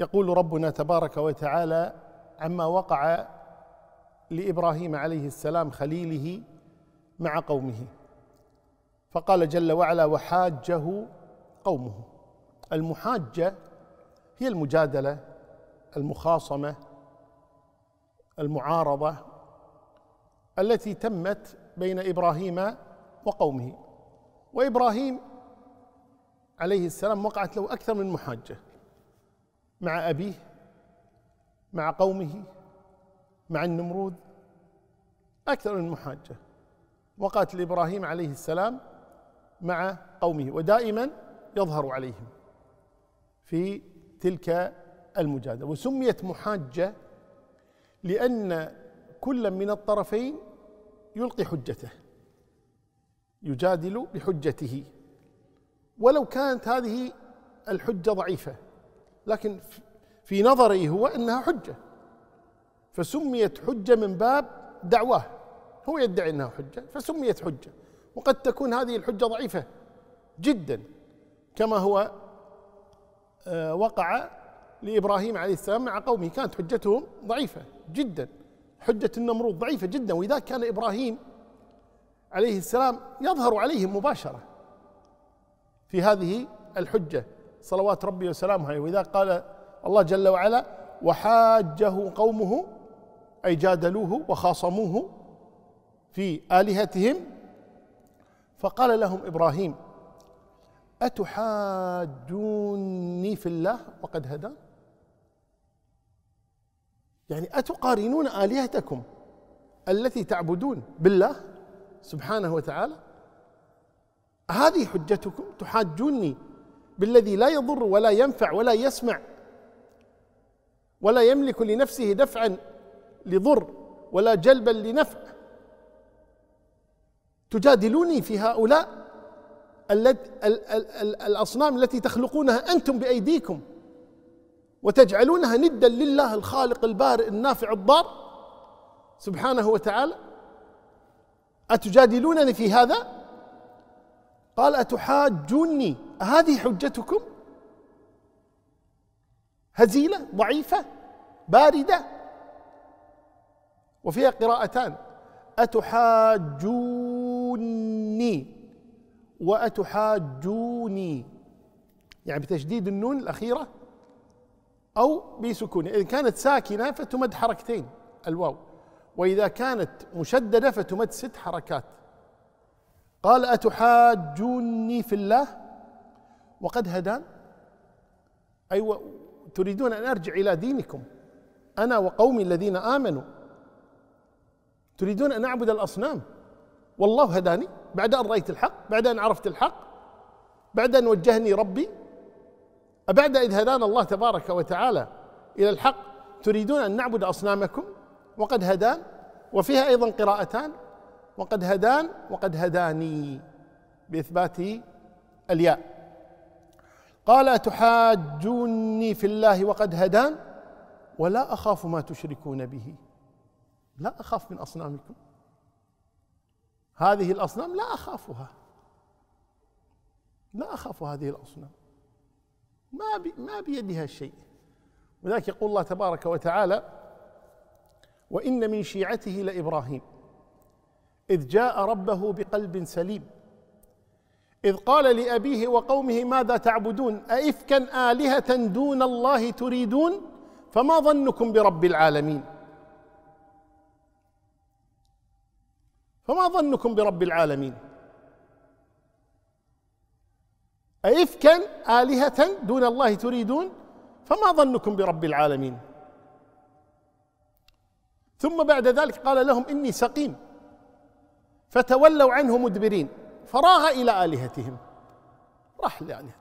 يقول ربنا تبارك وتعالى عما وقع لابراهيم عليه السلام خليله مع قومه فقال جل وعلا وحاجه قومه المحاجه هي المجادله المخاصمه المعارضه التي تمت بين ابراهيم وقومه وابراهيم عليه السلام وقعت له اكثر من محاجه مع أبيه مع قومه مع النمرود أكثر من محاجة وقاتل إبراهيم عليه السلام مع قومه ودائما يظهر عليهم في تلك المجادلة وسميت محاجة لأن كل من الطرفين يلقي حجته يجادل بحجته ولو كانت هذه الحجة ضعيفة لكن في نظري هو انها حجه فسميت حجه من باب دعواه هو يدعي انها حجه فسميت حجه وقد تكون هذه الحجه ضعيفه جدا كما هو آه، وقع لابراهيم عليه السلام مع قومه كانت حجتهم ضعيفه جدا حجه النمرود ضعيفه جدا واذا كان ابراهيم عليه السلام يظهر عليهم مباشره في هذه الحجه صلوات ربي وسلامه عليه وإذا قال الله جل وعلا وحاجه قومه أي جادلوه وخاصموه في آلهتهم فقال لهم إبراهيم أتحاجوني في الله وقد هدى يعني أتقارنون آلهتكم التي تعبدون بالله سبحانه وتعالى هذه حجتكم تحاجوني بالذي لا يضر ولا ينفع ولا يسمع ولا يملك لنفسه دفعا لضر ولا جلبا لنفع تجادلوني في هؤلاء الاصنام التي تخلقونها انتم بايديكم وتجعلونها ندا لله الخالق البارئ النافع الضار سبحانه وتعالى اتجادلونني في هذا قال أتحاجوني هذه حجتكم هزيلة ضعيفة باردة وفيها قراءتان أتحاجوني وأتحاجوني يعني بتشديد النون الأخيرة أو بسكون إذا كانت ساكنة فتمد حركتين الواو وإذا كانت مشددة فتمد ست حركات قال أتحاجوني في الله وقد هدان أي أيوة تريدون أن أرجع إلى دينكم أنا وقومي الذين آمنوا تريدون أن أعبد الأصنام والله هداني بعد أن رأيت الحق بعد أن عرفت الحق بعد أن وجهني ربي أبعد إذ هدانا الله تبارك وتعالى إلى الحق تريدون أن نعبد أصنامكم وقد هدان وفيها أيضا قراءتان وقد هدان وقد هداني باثبات الياء قال اتحاجوني في الله وقد هدان ولا اخاف ما تشركون به لا اخاف من اصنامكم هذه الاصنام لا اخافها لا اخاف هذه الاصنام ما بي ما بيدها شيء ولذلك يقول الله تبارك وتعالى وان من شيعته لابراهيم إذ جاء ربه بقلب سليم إذ قال لأبيه وقومه ماذا تعبدون أئفكا آلهة دون الله تريدون فما ظنكم برب العالمين فما ظنكم برب العالمين أئفكا آلهة دون الله تريدون فما ظنكم برب العالمين ثم بعد ذلك قال لهم إني سقيم فتولوا عنه مدبرين فراغ إلى آلهتهم راح لآلهته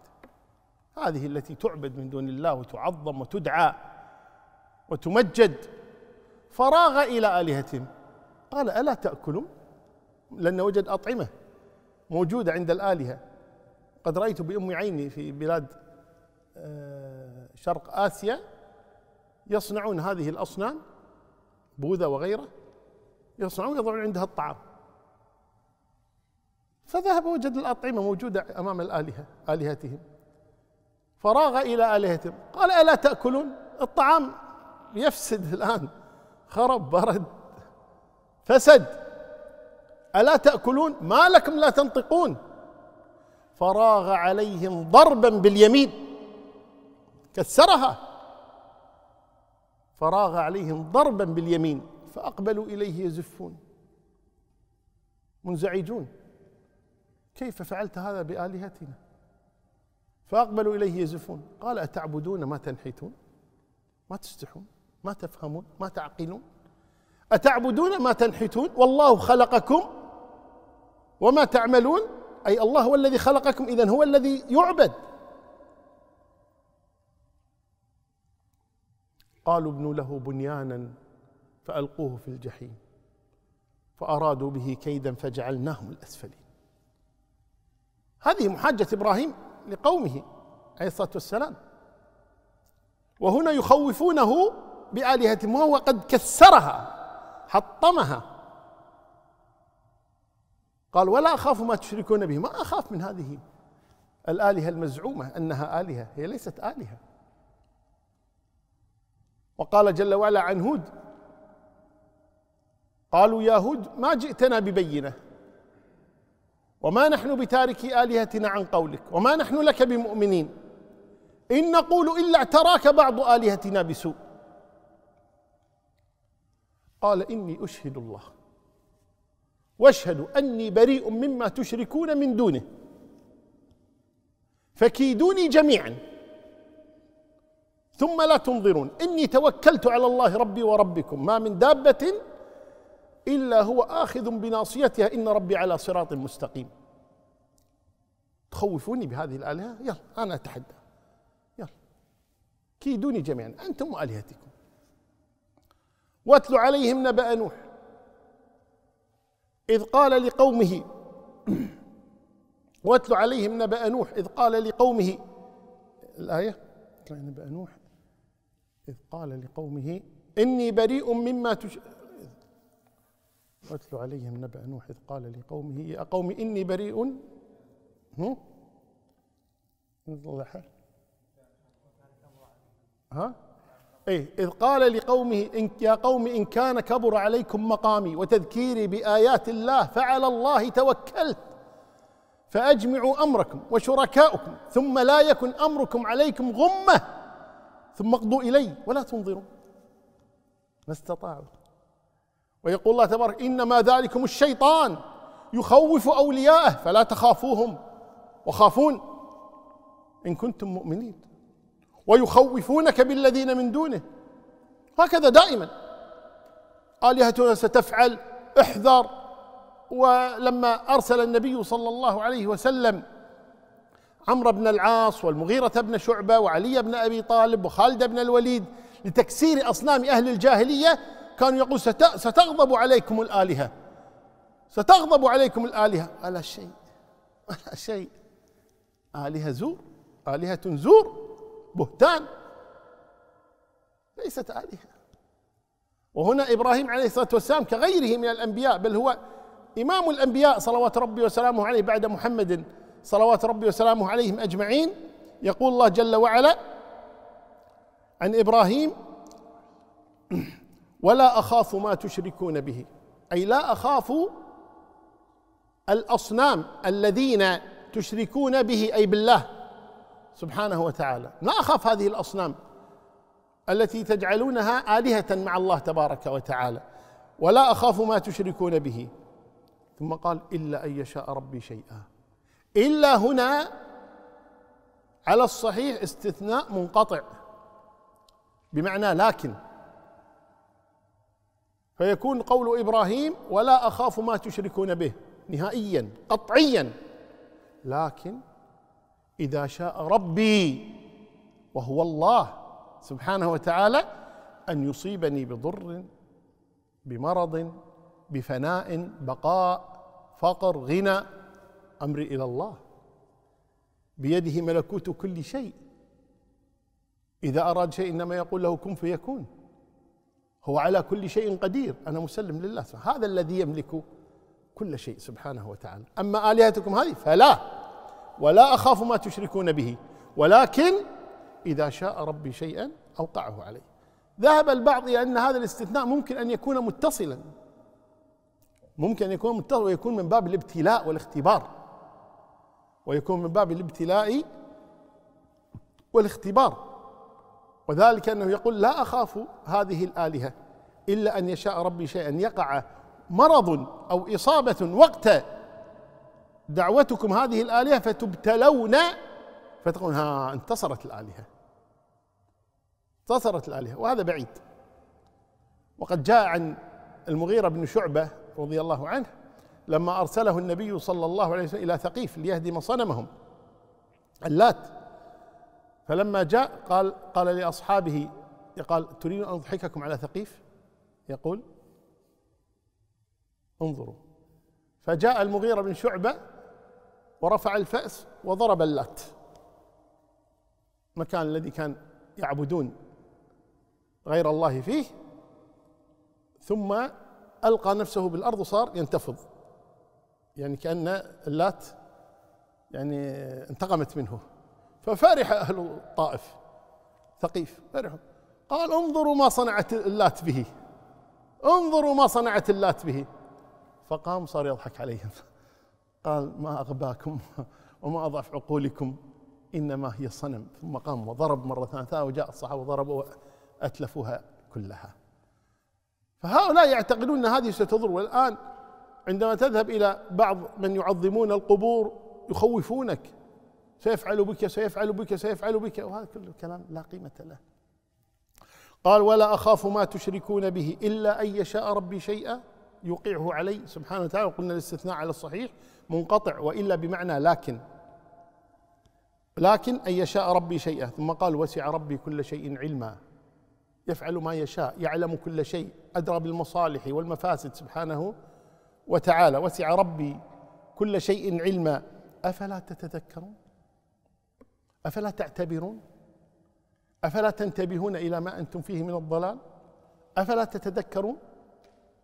هذه التي تعبد من دون الله وتعظم وتدعى وتمجد فراغ إلى آلهتهم قال ألا تأكلون لأنه وجد أطعمة موجودة عند الآلهة قد رأيت بأم عيني في بلاد آه، شرق آسيا يصنعون هذه الأصنام بوذا وغيره يصنعون يضعون عندها الطعام فذهب وجد الأطعمة موجودة أمام الآلهة آلهتهم فراغ إلى آلهتهم قال ألا تأكلون الطعام يفسد الآن خرب برد فسد ألا تأكلون ما لكم لا تنطقون فراغ عليهم ضربا باليمين كسرها فراغ عليهم ضربا باليمين فأقبلوا إليه يزفون منزعجون كيف فعلت هذا بآلهتنا فأقبلوا إليه يزفون قال أتعبدون ما تنحتون ما تستحون ما تفهمون ما تعقلون أتعبدون ما تنحتون والله خلقكم وما تعملون أي الله هو الذي خلقكم إذا هو الذي يعبد قالوا ابنوا له بنيانا فألقوه في الجحيم فأرادوا به كيدا فجعلناهم الأسفلين هذه محاجة إبراهيم لقومه عليه الصلاة والسلام وهنا يخوفونه بآلهتهم وهو قد كسرها حطمها قال ولا أخاف ما تشركون به ما أخاف من هذه الآلهة المزعومة أنها آلهة هي ليست آلهة وقال جل وعلا عن هود قالوا يا هود ما جئتنا ببينه وما نحن بتاركي آلهتنا عن قولك وما نحن لك بمؤمنين إن نقول إلا اعتراك بعض آلهتنا بسوء قال إني أشهد الله واشهدوا أني بريء مما تشركون من دونه فكيدوني جميعا ثم لا تنظرون إني توكلت على الله ربي وربكم ما من دابة إلا هو آخذ بناصيتها إن ربي على صراط مستقيم تخوفوني بهذه الآلهة يلا أنا أتحدى يلا كيدوني جميعا أنتم وآلهتكم واتل عليهم نبأ نوح إذ قال لقومه واتل عليهم نبأ نوح إذ قال لقومه الآية نبأ نوح إذ قال لقومه إني بريء مما تشركون واتل عليهم نبأ نوح إذ قال لقومه يا قوم إني بريء هم؟ ها إيه اذ قال لقومه إن يا قوم ان كان كبر عليكم مقامي وتذكيري بايات الله فعلى الله توكلت فاجمعوا امركم وشركاؤكم ثم لا يكن امركم عليكم غمه ثم اقضوا الي ولا تنظروا ما استطاعوا ويقول الله تبارك إنما ذلكم الشيطان يخوف أولياءه فلا تخافوهم وخافون إن كنتم مؤمنين ويخوفونك بالذين من دونه هكذا دائما آلهتنا ستفعل احذر ولما أرسل النبي صلى الله عليه وسلم عمرو بن العاص والمغيرة بن شعبة وعلي بن أبي طالب وخالد بن الوليد لتكسير أصنام أهل الجاهلية كان يقول ستغضب عليكم الآلهة ستغضب عليكم الآلهة ألا شيء ألا شيء آلهة زور آلهة زور بهتان ليست آلهة وهنا إبراهيم عليه الصلاة والسلام كغيره من الأنبياء بل هو إمام الأنبياء صلوات ربي وسلامه عليه بعد محمد صلوات ربي وسلامه عليهم أجمعين يقول الله جل وعلا عن إبراهيم ولا اخاف ما تشركون به اي لا اخاف الاصنام الذين تشركون به اي بالله سبحانه وتعالى لا اخاف هذه الاصنام التي تجعلونها الهه مع الله تبارك وتعالى ولا اخاف ما تشركون به ثم قال الا ان يشاء ربي شيئا الا هنا على الصحيح استثناء منقطع بمعنى لكن فيكون قول ابراهيم ولا اخاف ما تشركون به نهائيا قطعيا لكن اذا شاء ربي وهو الله سبحانه وتعالى ان يصيبني بضر بمرض بفناء بقاء فقر غنى امري الى الله بيده ملكوت كل شيء اذا اراد شيء انما يقول له كن فيكون هو على كل شيء قدير أنا مسلم لله هذا الذي يملك كل شيء سبحانه وتعالى أما آلهتكم هذه فلا ولا أخاف ما تشركون به ولكن إذا شاء ربي شيئا أوقعه عليه ذهب البعض إلى أن هذا الاستثناء ممكن أن يكون متصلا ممكن أن يكون متصلا ويكون من باب الابتلاء والاختبار ويكون من باب الابتلاء والاختبار وذلك أنه يقول لا أخاف هذه الآلهة إلا أن يشاء ربي شيئا يقع مرض أو إصابة وقت دعوتكم هذه الآلهة فتبتلون فتقول ها انتصرت الآلهة انتصرت الآلهة وهذا بعيد وقد جاء عن المغيرة بن شعبة رضي الله عنه لما أرسله النبي صلى الله عليه وسلم إلى ثقيف ليهدم صنمهم اللات فلما جاء قال قال لأصحابه قال تريد أن أضحككم على ثقيف يقول انظروا فجاء المغيرة بن شعبة ورفع الفأس وضرب اللات المكان الذي كان يعبدون غير الله فيه ثم ألقى نفسه بالأرض وصار ينتفض يعني كأن اللات يعني انتقمت منه ففرح أهل طائف ثقيف فرحوا قال انظروا ما صنعت اللات به انظروا ما صنعت اللات به فقام صار يضحك عليهم قال ما أغباكم وما أضعف عقولكم إنما هي صنم ثم قام وضرب مرة ثانية وجاء الصحابة وضربوا وأتلفوها كلها فهؤلاء يعتقدون أن هذه ستضر والآن عندما تذهب إلى بعض من يعظمون القبور يخوفونك سيفعل بك سيفعل بك سيفعل بك وهذا كله كلام لا قيمة له قال ولا أخاف ما تشركون به إلا أن يشاء ربي شيئا يوقعه علي سبحانه وتعالى وقلنا الاستثناء على الصحيح منقطع وإلا بمعنى لكن لكن أن يشاء ربي شيئا ثم قال وسع ربي كل شيء علما يفعل ما يشاء يعلم كل شيء أدرى بالمصالح والمفاسد سبحانه وتعالى وسع ربي كل شيء علما أفلا تتذكرون أفلا تعتبرون أفلا تنتبهون إلى ما أنتم فيه من الضلال أفلا تتذكرون